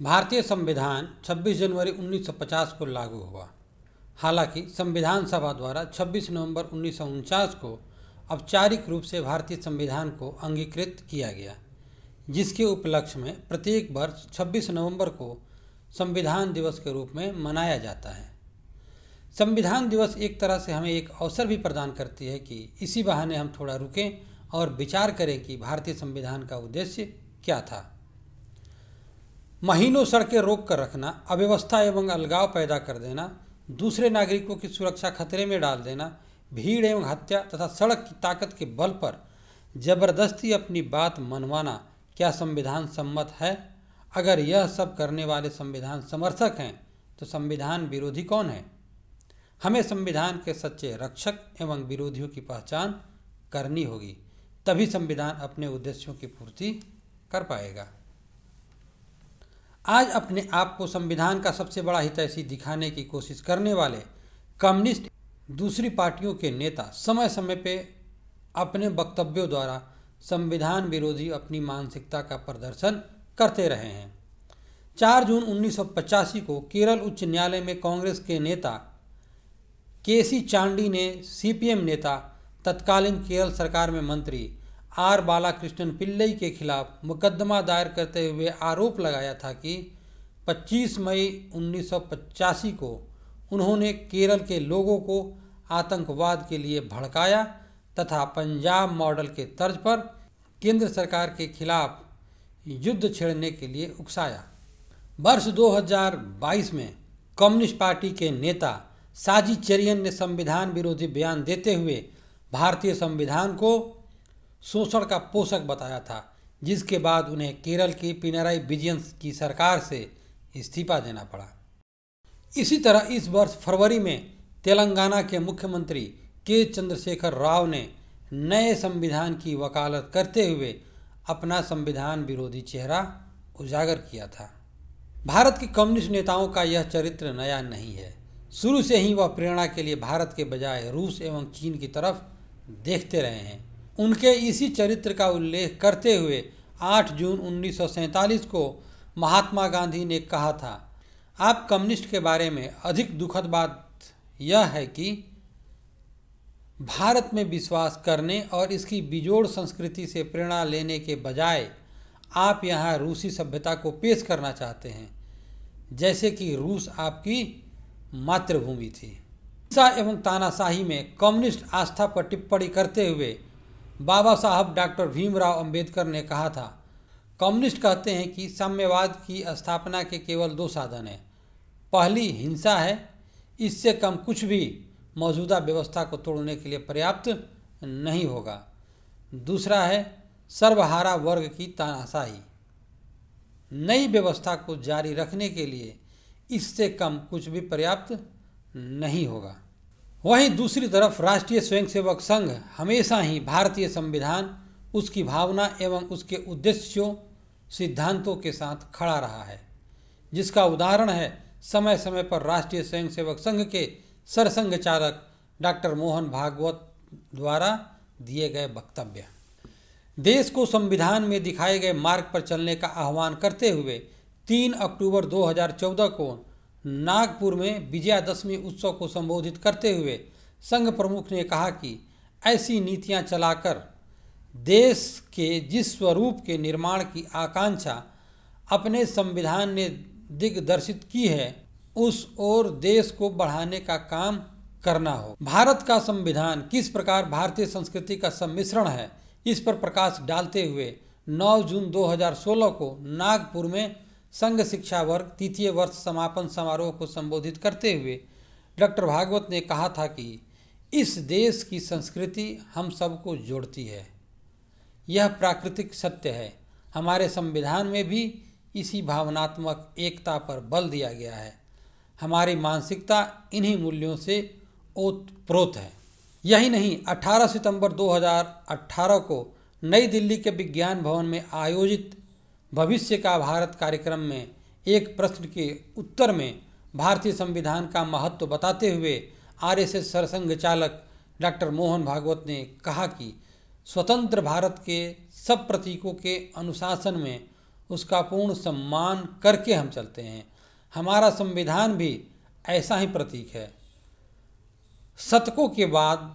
भारतीय संविधान 26 जनवरी 1950 को लागू हुआ हालांकि संविधान सभा द्वारा 26 नवंबर उन्नीस को औपचारिक रूप से भारतीय संविधान को अंगीकृत किया गया जिसके उपलक्ष्य में प्रत्येक वर्ष 26 नवंबर को संविधान दिवस के रूप में मनाया जाता है संविधान दिवस एक तरह से हमें एक अवसर भी प्रदान करती है कि इसी बहाने हम थोड़ा रुकें और विचार करें कि भारतीय संविधान का उद्देश्य क्या था महीनों सड़कें रोक कर रखना अव्यवस्था एवं अलगाव पैदा कर देना दूसरे नागरिकों की सुरक्षा खतरे में डाल देना भीड़ एवं हत्या तथा सड़क की ताकत के बल पर जबरदस्ती अपनी बात मनवाना क्या संविधान सम्मत है अगर यह सब करने वाले संविधान समर्थक हैं तो संविधान विरोधी कौन है हमें संविधान के सच्चे रक्षक एवं विरोधियों की पहचान करनी होगी तभी संविधान अपने उद्देश्यों की पूर्ति कर पाएगा आज अपने आप को संविधान का सबसे बड़ा हितैषी दिखाने की कोशिश करने वाले कम्युनिस्ट दूसरी पार्टियों के नेता समय समय पे अपने वक्तव्यों द्वारा संविधान विरोधी अपनी मानसिकता का प्रदर्शन करते रहे हैं 4 जून उन्नीस को केरल उच्च न्यायालय में कांग्रेस के नेता के सी चांडी ने सीपीएम नेता तत्कालीन केरल सरकार में मंत्री आर बालाकृष्णन पिल्लई के खिलाफ मुकदमा दायर करते हुए आरोप लगाया था कि 25 मई 1985 को उन्होंने केरल के लोगों को आतंकवाद के लिए भड़काया तथा पंजाब मॉडल के तर्ज पर केंद्र सरकार के खिलाफ युद्ध छेड़ने के लिए उकसाया वर्ष 2022 में कम्युनिस्ट पार्टी के नेता साजी चेरियन ने संविधान विरोधी बयान देते हुए भारतीय संविधान को शोषण का पोषक बताया था जिसके बाद उन्हें केरल की पिनाराई विजयंस की सरकार से इस्तीफा देना पड़ा इसी तरह इस वर्ष फरवरी में तेलंगाना के मुख्यमंत्री के चंद्रशेखर राव ने नए संविधान की वकालत करते हुए अपना संविधान विरोधी चेहरा उजागर किया था भारत के कम्युनिस्ट नेताओं का यह चरित्र नया नहीं है शुरू से ही वह प्रेरणा के लिए भारत के बजाय रूस एवं चीन की तरफ देखते रहे हैं उनके इसी चरित्र का उल्लेख करते हुए 8 जून उन्नीस को महात्मा गांधी ने कहा था आप कम्युनिस्ट के बारे में अधिक दुखद बात यह है कि भारत में विश्वास करने और इसकी बिजोड़ संस्कृति से प्रेरणा लेने के बजाय आप यहाँ रूसी सभ्यता को पेश करना चाहते हैं जैसे कि रूस आपकी मातृभूमि थी हिंसा एवं तानाशाही में कम्युनिस्ट आस्था पर टिप्पणी करते हुए बाबा साहब डॉक्टर भीमराव अंबेडकर ने कहा था कम्युनिस्ट कहते हैं कि साम्यवाद की स्थापना के केवल दो साधन हैं पहली हिंसा है इससे कम कुछ भी मौजूदा व्यवस्था को तोड़ने के लिए पर्याप्त नहीं होगा दूसरा है सर्वहारा वर्ग की तानाशाही नई व्यवस्था को जारी रखने के लिए इससे कम कुछ भी पर्याप्त नहीं होगा वहीं दूसरी तरफ राष्ट्रीय स्वयंसेवक संघ हमेशा ही भारतीय संविधान उसकी भावना एवं उसके उद्देश्यों सिद्धांतों के साथ खड़ा रहा है जिसका उदाहरण है समय समय पर राष्ट्रीय स्वयंसेवक संघ के सरसंघ चालक डॉक्टर मोहन भागवत द्वारा दिए गए वक्तव्य देश को संविधान में दिखाए गए मार्ग पर चलने का आह्वान करते हुए 3 अक्टूबर 2014 को नागपुर में विजयादशमी उत्सव को संबोधित करते हुए संघ प्रमुख ने कहा कि ऐसी नीतियां चलाकर देश के जिस स्वरूप के निर्माण की आकांक्षा अपने संविधान ने दिग्दर्शित की है उस ओर देश को बढ़ाने का काम करना हो भारत का संविधान किस प्रकार भारतीय संस्कृति का सम्मिश्रण है इस पर प्रकाश डालते हुए 9 जून 2016 को नागपुर में संघ शिक्षा वर्ग तृतीय वर्ष समापन समारोह को संबोधित करते हुए डॉक्टर भागवत ने कहा था कि इस देश की संस्कृति हम सबको जोड़ती है यह प्राकृतिक सत्य है हमारे संविधान में भी इसी भावनात्मक एकता पर बल दिया गया है हमारी मानसिकता इन्हीं मूल्यों से ओतप्रोत है यही नहीं 18 सितंबर 2018 को नई दिल्ली के विज्ञान भवन में आयोजित भविष्य का भारत कार्यक्रम में एक प्रश्न के उत्तर में भारतीय संविधान का महत्व बताते हुए आरएसएस सरसंघ चालक डॉक्टर मोहन भागवत ने कहा कि स्वतंत्र भारत के सब प्रतीकों के अनुशासन में उसका पूर्ण सम्मान करके हम चलते हैं हमारा संविधान भी ऐसा ही प्रतीक है शतकों के बाद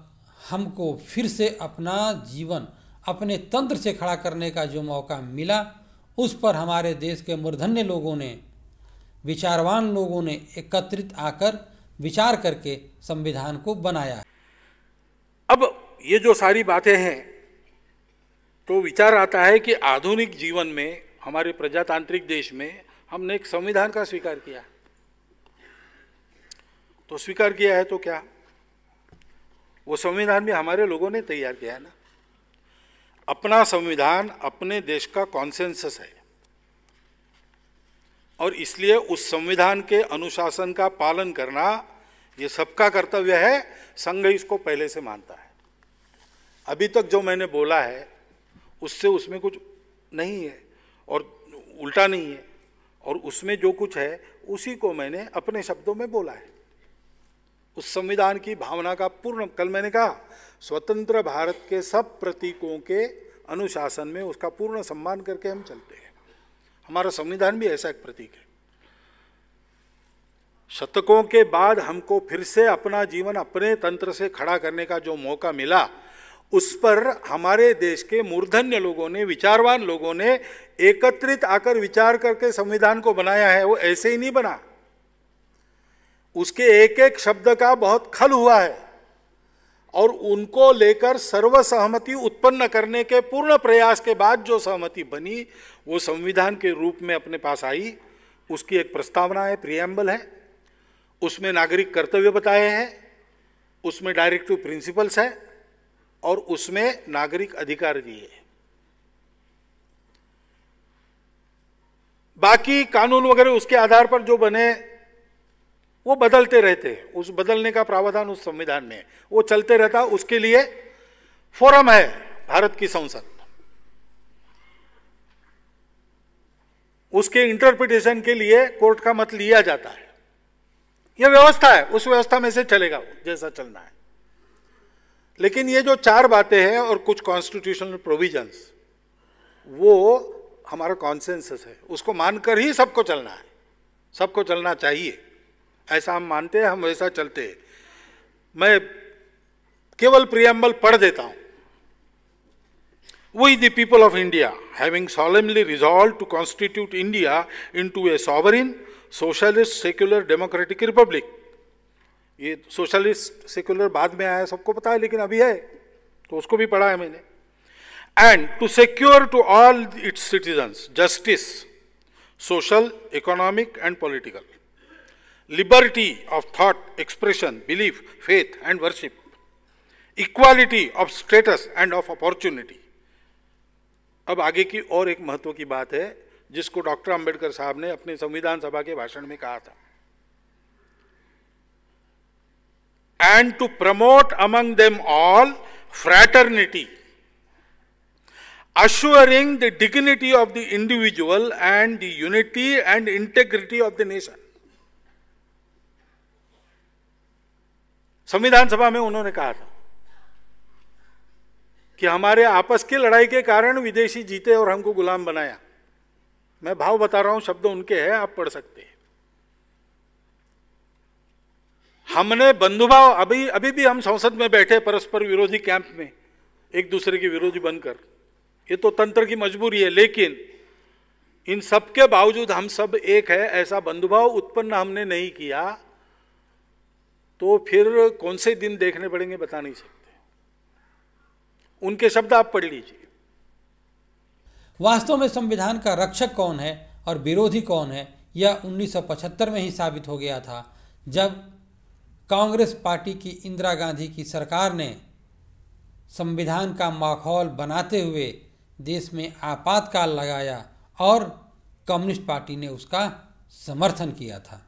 हमको फिर से अपना जीवन अपने तंत्र से खड़ा करने का जो मौका मिला उस पर हमारे देश के मूर्धन्य लोगों ने विचारवान लोगों ने एकत्रित आकर विचार करके संविधान को बनाया अब ये जो सारी बातें हैं तो विचार आता है कि आधुनिक जीवन में हमारे प्रजातांत्रिक देश में हमने एक संविधान का स्वीकार किया तो स्वीकार किया है तो क्या वो संविधान भी हमारे लोगों ने तैयार किया है ना अपना संविधान अपने देश का कॉन्सेंसस है और इसलिए उस संविधान के अनुशासन का पालन करना ये सबका कर्तव्य है संघ इसको पहले से मानता है अभी तक जो मैंने बोला है उससे उसमें कुछ नहीं है और उल्टा नहीं है और उसमें जो कुछ है उसी को मैंने अपने शब्दों में बोला है उस संविधान की भावना का पूर्ण कल मैंने कहा स्वतंत्र भारत के सब प्रतीकों के अनुशासन में उसका पूर्ण सम्मान करके हम चलते हैं हमारा संविधान भी ऐसा एक प्रतीक है शतकों के बाद हमको फिर से अपना जीवन अपने तंत्र से खड़ा करने का जो मौका मिला उस पर हमारे देश के मूर्धन्य लोगों ने विचारवान लोगों ने एकत्रित आकर विचार करके संविधान को बनाया है वो ऐसे ही नहीं बना उसके एक एक शब्द का बहुत खल हुआ है और उनको लेकर सर्वसहमति उत्पन्न करने के पूर्ण प्रयास के बाद जो सहमति बनी वो संविधान के रूप में अपने पास आई उसकी एक प्रस्तावना है प्रियम्बल है उसमें नागरिक कर्तव्य बताए हैं उसमें डायरेक्टिव प्रिंसिपल्स है और उसमें नागरिक अधिकार दिए बाकी कानून वगैरह उसके आधार पर जो बने वो बदलते रहते उस बदलने का प्रावधान उस संविधान में वो चलते रहता उसके लिए फोरम है भारत की संसद उसके इंटरप्रिटेशन के लिए कोर्ट का मत लिया जाता है यह व्यवस्था है उस व्यवस्था में से चलेगा वो जैसा चलना है लेकिन ये जो चार बातें हैं और कुछ कॉन्स्टिट्यूशनल प्रोविजंस वो हमारा कॉन्सेंसस है उसको मानकर ही सबको चलना है सबको चलना चाहिए ऐसा हम मानते हैं हम वैसा चलते मैं केवल प्रियम्बल पढ़ देता हूं We, people of India having solemnly resolve to constitute India into a sovereign socialist secular democratic republic ये सोशलिस्ट सेक्युलर बाद में आया सबको पता है लेकिन अभी है तो उसको भी पढ़ा है मैंने and to secure to all its citizens justice social economic and political liberty of thought, expression, belief, faith, and worship, equality of status and of opportunity. अब आगे की और एक महत्व की बात है जिसको डॉक्टर अंबेडकर साहब ने अपने संविधान सभा के भाषण में कहा था and to promote among them all fraternity assuring the dignity of the individual and the unity and integrity of the nation संविधान सभा में उन्होंने कहा था कि हमारे आपस की लड़ाई के कारण विदेशी जीते और हमको गुलाम बनाया मैं भाव बता रहा हूं शब्द उनके हैं आप पढ़ सकते हैं हमने बंधुभाव अभी अभी भी हम संसद में बैठे परस्पर विरोधी कैंप में एक दूसरे के विरोधी बनकर ये तो तंत्र की मजबूरी है लेकिन इन सब के बावजूद हम सब एक है ऐसा बंधुभाव उत्पन्न हमने नहीं किया तो फिर कौन से दिन देखने पड़ेंगे बता नहीं सकते उनके शब्द आप पढ़ लीजिए वास्तव में संविधान का रक्षक कौन है और विरोधी कौन है यह 1975 में ही साबित हो गया था जब कांग्रेस पार्टी की इंदिरा गांधी की सरकार ने संविधान का माहौल बनाते हुए देश में आपातकाल लगाया और कम्युनिस्ट पार्टी ने उसका समर्थन किया था